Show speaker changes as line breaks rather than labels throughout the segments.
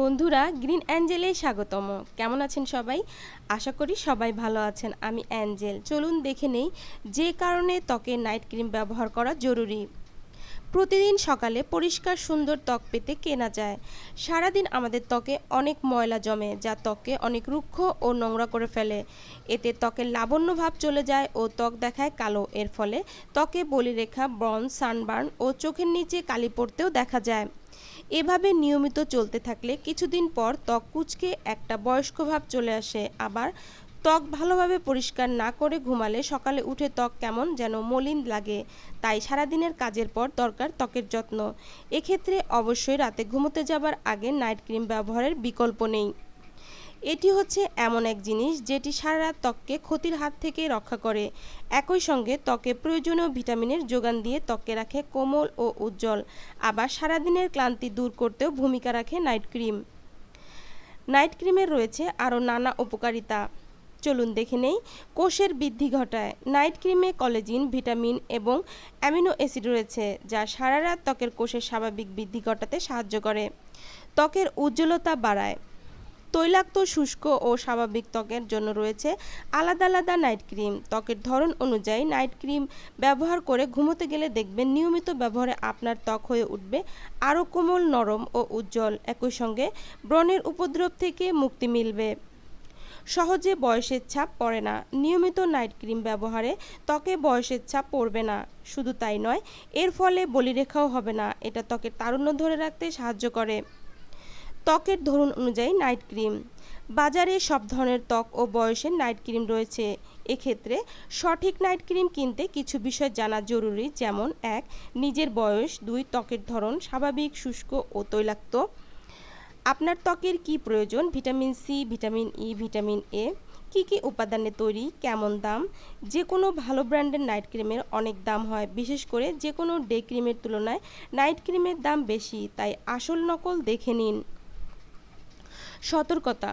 বন্ধুরা গ্রিন অ্যাঞ্জেলে স্বাগতম কেমন আছেন সবাই আশা করি সবাই ভালো আছেন আমি অ্যাঞ্জেল চলুন দেখে নেই যে কারণে ত্বকে নাইট ক্রিম ব্যবহার করা জরুরি প্রতিদিন সকালে পরিষ্কার সুন্দর ত্বক পেতে কেনা যায় সারাদিন আমাদের ত্বকে অনেক ময়লা জমে যা ত্বককে অনেক রুক্ষ ও নোংরা করে ফেলে এতে ত্বকের লাবণ্য ভাব চলে যায় ও ত্বক দেখায় কালো এর ফলে ত্বকে বলিরেখা ব্রন সানবার্ন ও চোখের নিচে কালি পড়তেও দেখা যায় এভাবে নিয়মিত চলতে থাকলে কিছুদিন পর ত্বক কুচকে একটা বয়স্ক ভাব চলে আসে আবার ত্বক ভালোভাবে পরিষ্কার না করে ঘুমালে সকালে উঠে ত্বক কেমন যেন মলিন লাগে তাই সারাদিনের কাজের পর দরকার ত্বকের যত্ন এক্ষেত্রে অবশ্যই রাতে ঘুমোতে যাবার আগে নাইট ক্রিম ব্যবহারের বিকল্প নেই এটি হচ্ছে এমন এক জিনিস যেটি সারা ত্বককে ক্ষতির হাত থেকে রক্ষা করে একই সঙ্গে ত্বকে প্রয়োজনীয় ভিটামিনের যোগান দিয়ে ত্বককে রাখে কোমল ও উজ্জ্বল আবার সারাদিনের ক্লান্তি দূর করতেও ভূমিকা রাখে নাইট ক্রিম নাইট ক্রিমের রয়েছে আরও নানা উপকারিতা চলুন দেখে নেই কোষের বৃদ্ধি ঘটায় নাইট ক্রিমে কলেজিন ভিটামিন এবং অ্যামিনো অ্যাসিড রয়েছে যা সারা রাত ত্বকের কোষের স্বাভাবিক বৃদ্ধি ঘটাতে সাহায্য করে ত্বকের উজ্জ্বলতা বাড়ায় তৈলাক্ত শুষ্ক ও স্বাভাবিক ত্বকের জন্য রয়েছে আলাদা আলাদা নাইট ক্রিম ত্বকের ধরন অনুযায়ী নাইট ক্রিম ব্যবহার করে ঘুমোতে গেলে দেখবেন নিয়মিত ব্যবহারে আপনার ত্বক হয়ে উঠবে আরও কোমল নরম ও উজ্জ্বল একই সঙ্গে ব্রণের উপদ্রব থেকে মুক্তি মিলবে সহজে বয়সের ছাপ পড়ে না নিয়মিত নাইট ক্রিম ব্যবহারে ত্বকে বয়সের ছাপ পড়বে না শুধু তাই নয় এর ফলে বলিরেখাও হবে না এটা ত্বকের তারুণ্য ধরে রাখতে সাহায্য করে ত্বকের ধরন অনুযায়ী নাইট ক্রিম বাজারে সব ধরনের ত্বক ও বয়সের নাইট ক্রিম রয়েছে এক্ষেত্রে সঠিক নাইট ক্রিম কিনতে কিছু বিষয় জানা জরুরি যেমন এক নিজের বয়স দুই ত্বকের ধরন স্বাভাবিক শুষ্ক ও তৈলাক্ত আপনার ত্বকের কি প্রয়োজন vitamin C vitamin E vitamin A কি কি উপাদানে তৈরি কেমন দাম যে কোনো ভালো ব্র্যান্ডের নাইট ক্রিমের অনেক দাম হয় বিশেষ করে যে কোনো ডে ক্রিমের তুলনায় নাইট ক্রিমের দাম বেশি তাই আসল নকল দেখে নিন সতর্কতা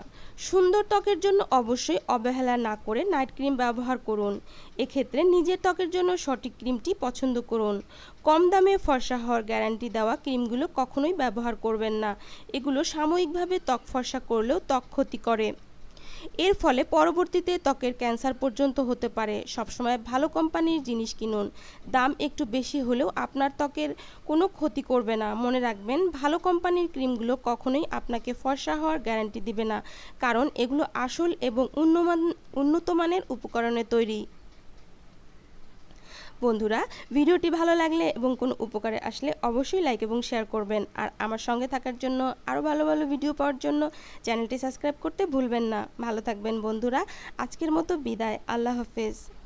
সুন্দর ত্বকের জন্য অবশ্যই অবহেলা না করে নাইট ক্রিম ব্যবহার করুন এক্ষেত্রে নিজের ত্বকের জন্য সঠিক ক্রিমটি পছন্দ করুন কম দামে ফর্সা হওয়ার গ্যারান্টি দেওয়া ক্রিমগুলো কখনোই ব্যবহার করবেন না এগুলো সাময়িকভাবে ত্বক ফর্সা করলেও ত্বক ক্ষতি করে এর ফলে পরবর্তীতে ত্বকের ক্যান্সার পর্যন্ত হতে পারে সবসময় ভালো কোম্পানির জিনিস কিনুন দাম একটু বেশি হলেও আপনার ত্বকের কোনো ক্ষতি করবে না মনে রাখবেন ভালো কোম্পানির ক্রিমগুলো কখনোই আপনাকে ফর্সা হওয়ার গ্যারান্টি দিবে না কারণ এগুলো আসল এবং উন্নমান উন্নত মানের উপকরণে তৈরি বন্ধুরা ভিডিওটি ভালো লাগলে এবং কোনো উপকারে আসলে অবশ্যই লাইক এবং শেয়ার করবেন আর আমার সঙ্গে থাকার জন্য আরও ভালো ভালো ভিডিও পাওয়ার জন্য চ্যানেলটি সাবস্ক্রাইব করতে ভুলবেন না ভালো থাকবেন বন্ধুরা আজকের মতো বিদায় আল্লাহ হাফেজ